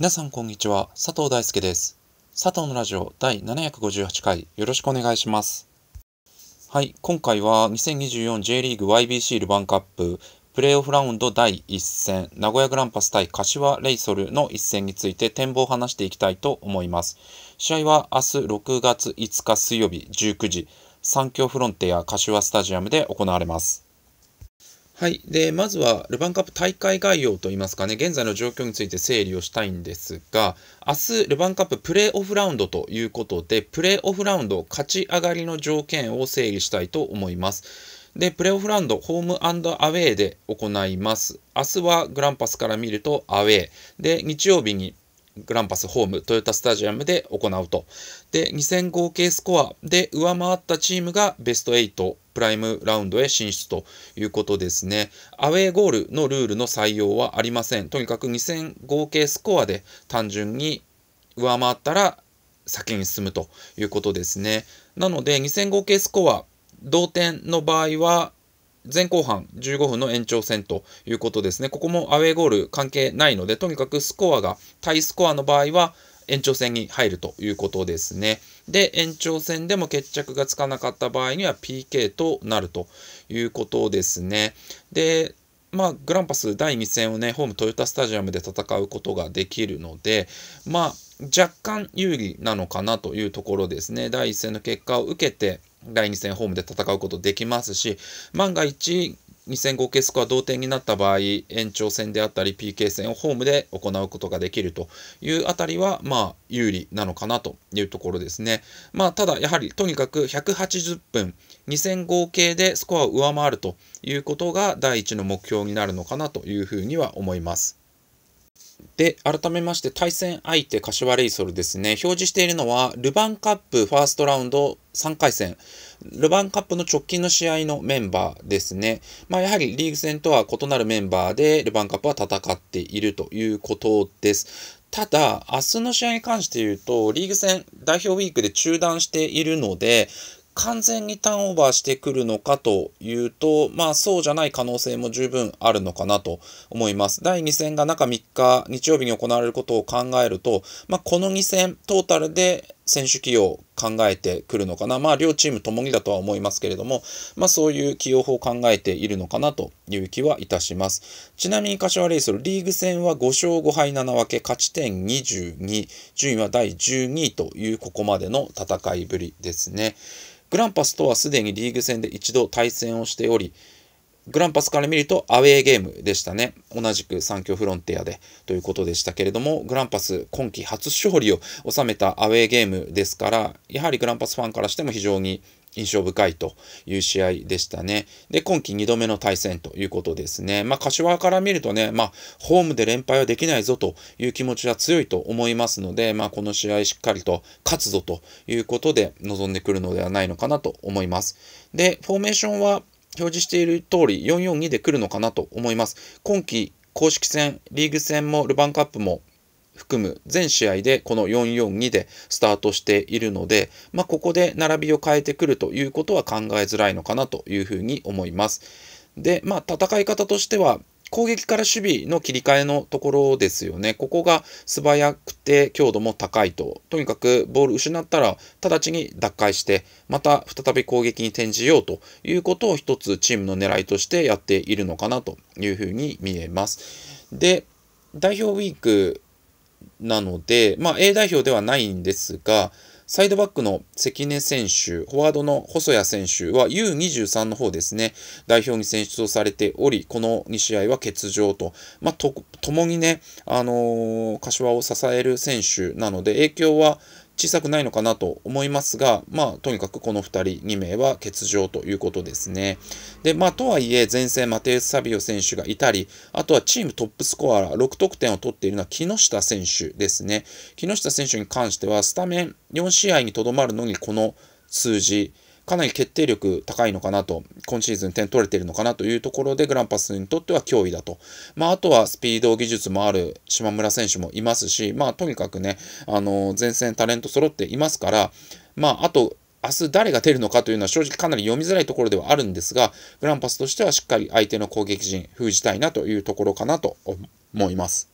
皆さんこんにちは、佐藤大輔です。佐藤のラジオ第758回、よろしくお願いします。はい、今回は 2024J リーグ YBC ルヴァンカップ、プレーオフラウンド第1戦、名古屋グランパス対柏レイソルの一戦について展望を話していきたいと思います。試合は明日6月5日水曜日19時、三峡フロンティア柏スタジアムで行われます。はい。で、まずは、ルヴァンカップ大会概要といいますかね、現在の状況について整理をしたいんですが、明日、ルヴァンカッププレーオフラウンドということで、プレーオフラウンド勝ち上がりの条件を整理したいと思います。で、プレーオフラウンド、ホームアウェーで行います。明日はグランパスから見るとアウェー。で、日曜日にグランパスホーム、トヨタスタジアムで行うと。で、2戦合計スコアで上回ったチームがベスト8プライムラウンドへ進出ということですね。アウェーゴールのルールの採用はありません。とにかく2戦合計スコアで単純に上回ったら先に進むということですね。なので2戦合計スコア同点の場合は前後半15分の延長戦ということですね。ここもアウェーゴール関係ないので、とにかくスコアが、タイスコアの場合は、延長戦に入るということですね。で、延長戦でも決着がつかなかった場合には PK となるということですね。で、まあ、グランパス第2戦をね、ホームトヨタスタジアムで戦うことができるので、まあ、若干有利なのかなというところですね。第1戦の結果を受けて、第2戦ホームで戦うことできますし、万が一、2005スコア同点になった場合、延長戦であったり PK 戦をホームで行うことができるというあたりは、まあ、有利なのかなというところですね。まあ、ただ、やはりとにかく180分、2 0 0計でスコアを上回るということが第一の目標になるのかなというふうには思います。で、改めまして対戦相手柏レイソルですね。表示しているのはルヴァンカップファーストラウンド3回戦。ルヴァンカップの直近の試合のメンバーですね。まあ、やはりリーグ戦とは異なるメンバーでルヴァンカップは戦っているということです。ただ、明日の試合に関して言うと、リーグ戦代表ウィークで中断しているので、完全にターンオーバーしてくるのかというと、まあそうじゃない可能性も十分あるのかなと思います。第2戦が中3日、日曜日に行われることを考えると、まあこの2戦、トータルで選手起用を考えてくるのかな、まあ、両チームともにだとは思いますけれども、まあ、そういう起用法を考えているのかなという気はいたします。ちなみに柏レイソル、リーグ戦は5勝5敗7分け、勝ち点22、順位は第12位というここまでの戦いぶりですね。グランパスとはすでにリーグ戦で一度対戦をしており、グランパスから見るとアウェーゲームでしたね。同じく三強フロンティアでということでしたけれども、グランパス今季初勝利を収めたアウェーゲームですから、やはりグランパスファンからしても非常に印象深いという試合でしたね。で、今季2度目の対戦ということですね。まあ、柏から見るとね、まあ、ホームで連敗はできないぞという気持ちは強いと思いますので、まあ、この試合しっかりと勝つぞということで臨んでくるのではないのかなと思います。で、フォーメーションは表示している通り442で来るのかなと思います。今季公式戦、リーグ戦もルヴァンカップも含む全試合でこの442でスタートしているので、まあ、ここで並びを変えてくるということは考えづらいのかなというふうに思います。で、まあ、戦い方としては攻撃から守備の切り替えのところですよね。ここが素早くて強度も高いと。とにかくボール失ったら直ちに奪回して、また再び攻撃に転じようということを一つチームの狙いとしてやっているのかなというふうに見えます。で、代表ウィークなので、まあ A 代表ではないんですが、サイドバックの関根選手、フォワードの細谷選手は U23 の方ですね、代表に選出をされており、この2試合は欠場と、まあ、と、ともにね、あのー、柏を支える選手なので、影響は小さくないのかなと思いますが、まあ、とにかくこの2人、2名は欠場ということですね。で、まあ、とはいえ、前線、マテウス・サビオ選手がいたり、あとはチームトップスコアラー、6得点を取っているのは木下選手ですね。木下選手に関しては、スタメン4試合にとどまるのに、この数字、かなり決定力高いのかなと、今シーズン点取れてるのかなというところで、グランパスにとっては脅威だと。まあ、あとはスピード技術もある島村選手もいますし、まあ、とにかくね、あの、前線タレント揃っていますから、まあ、あと、明日誰が出るのかというのは正直かなり読みづらいところではあるんですが、グランパスとしてはしっかり相手の攻撃陣封じたいなというところかなと思います。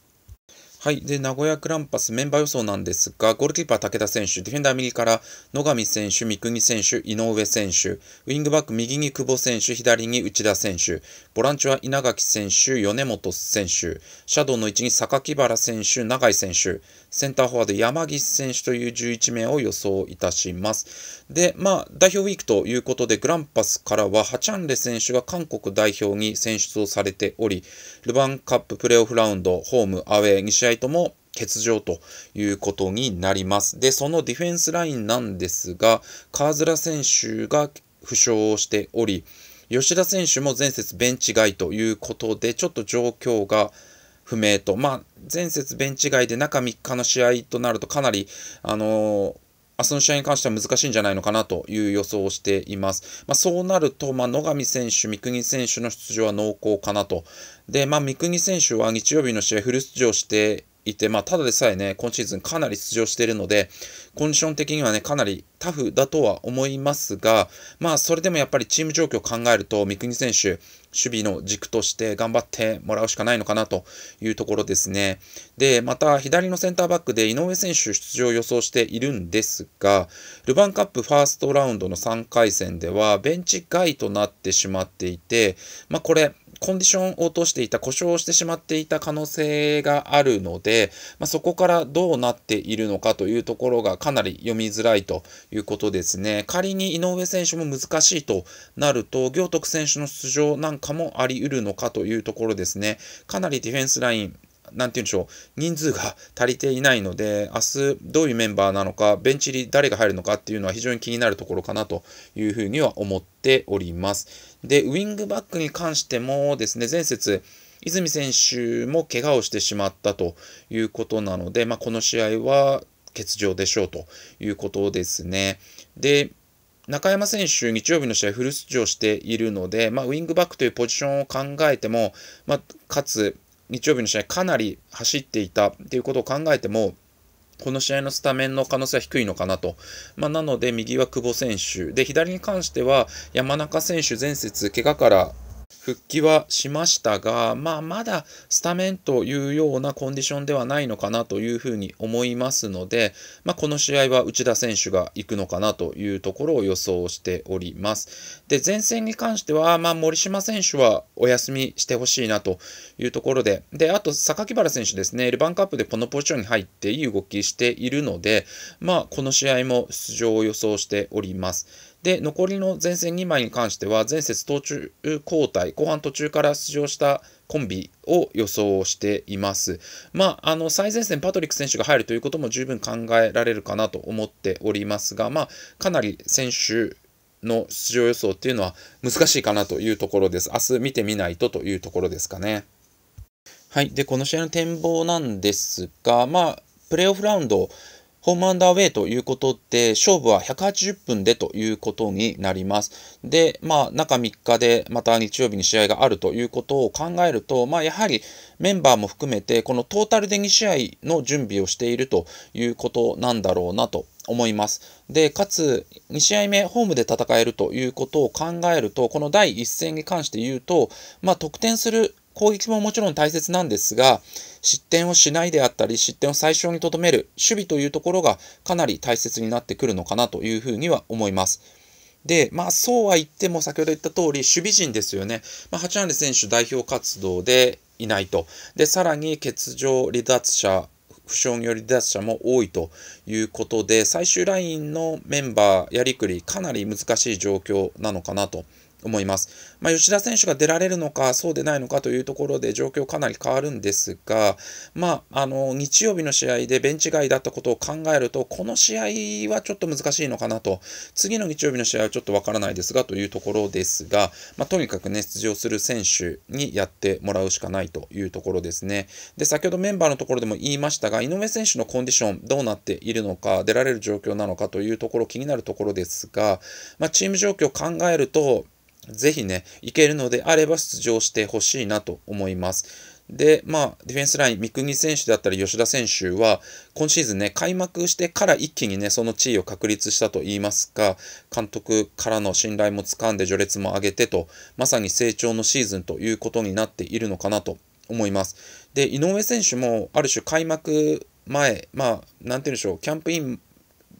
はい。で、名古屋クランパスメンバー予想なんですが、ゴールキーパー武田選手、ディフェンダー右から野上選手、三國選手、井上選手、ウィングバック右に久保選手、左に内田選手、ボランチは稲垣選手、米本選手、シャドウの位置に榊原選手、永井選手、センターフォワード山岸選手という11名を予想いたします。で、まあ、代表ウィークということで、グランパスからはハチャンレ選手が韓国代表に選出をされており、ルヴァンカッププレーオフラウンド、ホーム、アウェー2試合とも欠場ということになります。で、そのディフェンスラインなんですが、ズラ選手が負傷をしており、吉田選手も前節ベンチ外ということで、ちょっと状況が不明と、まあ、前節ベンチ外で中3日の試合となると、かなり、あのー明日の試合に関しては難しいんじゃないのかなという予想をしています。まあ、そうなると、まあ、野上選手、三國選手の出場は濃厚かなと。で、まあ、三國選手は日曜日の試合フル出場していて、まあ、ただでさえね、今シーズンかなり出場しているので、コンディション的にはね、かなりタフだとは思いますが、まあ、それでもやっぱりチーム状況を考えると、三國選手、守備の軸として頑張ってもらうしかないのかなというところですね。で、また、左のセンターバックで井上選手出場を予想しているんですが、ルヴァンカップファーストラウンドの3回戦では、ベンチ外となってしまっていて、まあ、これ、コンディションを落としていた、故障してしまっていた可能性があるので、まあ、そこからどうなっているのかというところがかなり読みづらいということですね。仮に井上選手も難しいとなると、行徳選手の出場なんかもあり得るのかというところですね。かなりディフェンスライン、なんて言うんでしょう、人数が足りていないので、明日どういうメンバーなのか、ベンチ入り誰が入るのかっていうのは非常に気になるところかなというふうには思っております。で、ウィングバックに関してもですね、前節、泉選手も怪我をしてしまったということなので、まあ、この試合は欠場でしょうということですね。で、中山選手、日曜日の試合フル出場しているので、まあ、ウィングバックというポジションを考えても、まあ、かつ、日曜日の試合かなり走っていたということを考えても、この試合のスタメンの可能性は低いのかなと。まあ、なので、右は久保選手。で、左に関しては、山中選手、前節、怪我から復帰はしましたが、まあ、まだスタメンというようなコンディションではないのかなというふうに思いますので、まあ、この試合は内田選手が行くのかなというところを予想しております。で、前線に関しては、まあ、森島選手はお休みしてほしいなというところで、で、あと、榊原選手ですね、ルヴァンカップでこのポジションに入っていい動きしているので、まあ、この試合も出場を予想しております。で、残りの前線2枚に関しては、前節途中交代、後半途中から出場したコンビを予想しています。まあ、あの、最前線パトリック選手が入るということも十分考えられるかなと思っておりますが、まあ、かなり選手の出場予想っていうのは難しいかなというところです。明日見てみないとというところですかね。はい。で、この試合の展望なんですが、まあ、プレーオフラウンド、ホームアンダーウェイということで、勝負は180分でということになります。で、まあ、中3日で、また日曜日に試合があるということを考えると、まあ、やはりメンバーも含めて、このトータルで2試合の準備をしているということなんだろうなと思います。で、かつ、2試合目、ホームで戦えるということを考えると、この第1戦に関して言うと、まあ、得点する攻撃ももちろん大切なんですが、失点をしないであったり、失点を最小にとどめる守備というところがかなり大切になってくるのかなというふうには思います。で、まあ、そうは言っても、先ほど言った通り、守備陣ですよね。まあ、八成選手代表活動でいないと。で、さらに欠場離脱者、負傷による離脱者も多いということで、最終ラインのメンバーやりくり、かなり難しい状況なのかなと。思います。まあ、吉田選手が出られるのか、そうでないのかというところで状況かなり変わるんですが、まあ、あの日曜日の試合でベンチ外だったことを考えると、この試合はちょっと難しいのかなと、次の日曜日の試合はちょっとわからないですがというところですが、まあ、とにかくね、出場する選手にやってもらうしかないというところですね。で、先ほどメンバーのところでも言いましたが、井上選手のコンディション、どうなっているのか、出られる状況なのかというところ、気になるところですが、まあ、チーム状況を考えると、ぜひね、いけるのであれば出場してほしいなと思います。で、まあ、ディフェンスライン、三國選手だったり吉田選手は、今シーズンね、開幕してから一気にね、その地位を確立したといいますか、監督からの信頼も掴んで序列も上げてと、まさに成長のシーズンということになっているのかなと思います。で、井上選手も、ある種開幕前、まあ、なんて言うんでしょう、キャンプイン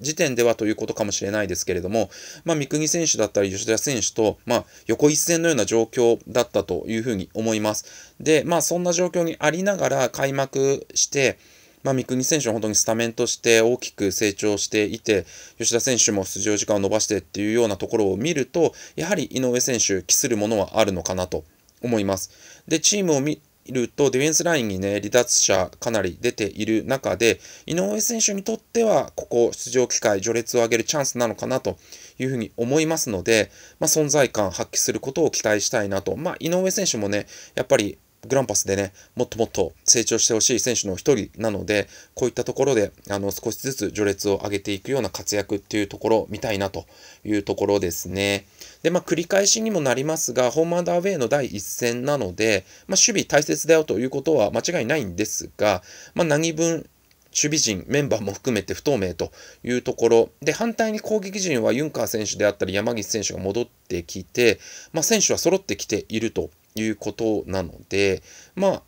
時点ではということかもしれないですけれども、まあ、三國選手だったり吉田選手と、まあ、横一線のような状況だったというふうに思います。で、まあ、そんな状況にありながら開幕して、まあ、三國選手は本当にスタメンとして大きく成長していて、吉田選手も出場時間を延ばしてっていうようなところを見ると、やはり井上選手、期するものはあるのかなと思います。で、チームを見ると、ディフェンスラインにね、離脱者かなり出ている中で、井上選手にとっては、ここ、出場機会、序列を上げるチャンスなのかなというふうに思いますので、まあ、存在感発揮することを期待したいなと。まあ、井上選手もね、やっぱりグランパスでね、もっともっと成長してほしい選手の一人なので、こういったところで、あの、少しずつ序列を上げていくような活躍っていうところを見たいなというところですね。で、まあ、繰り返しにもなりますが、ホームアンダアウェイの第一戦なので、まあ、守備大切だよということは間違いないんですが、まあ、何分、守備陣、メンバーも含めて不透明というところで、反対に攻撃陣はユンカー選手であったり、山岸選手が戻ってきて、まあ、選手は揃ってきているということなので、まあ、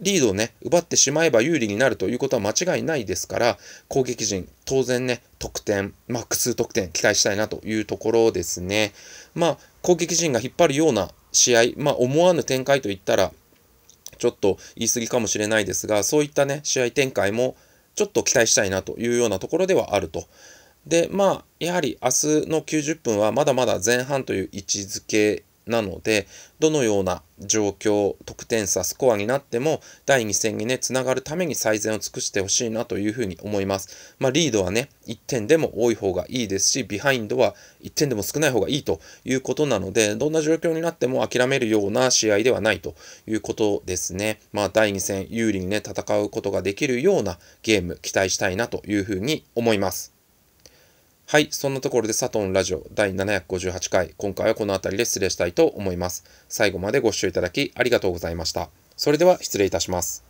リードをね、奪ってしまえば有利になるということは間違いないですから、攻撃陣、当然ね、得点、マック得点期待したいなというところですね。まあ、攻撃陣が引っ張るような試合、まあ、思わぬ展開といったら、ちょっと言い過ぎかもしれないですが、そういったね、試合展開もちょっと期待したいなというようなところではあると。で、まあ、やはり明日の90分はまだまだ前半という位置づけなのでどのような状況得点差スコアになっても第2戦にねつながるために最善を尽くしてほしいなというふうに思います、まあ、リードはね1点でも多い方がいいですしビハインドは1点でも少ない方がいいということなのでどんな状況になっても諦めるような試合ではないということですね、まあ、第2戦有利にね戦うことができるようなゲーム期待したいなというふうに思いますはい、そんなところで佐藤のラジオ第758回、今回はこの辺りで失礼したいと思います。最後までご視聴いただきありがとうございました。それでは失礼いたします。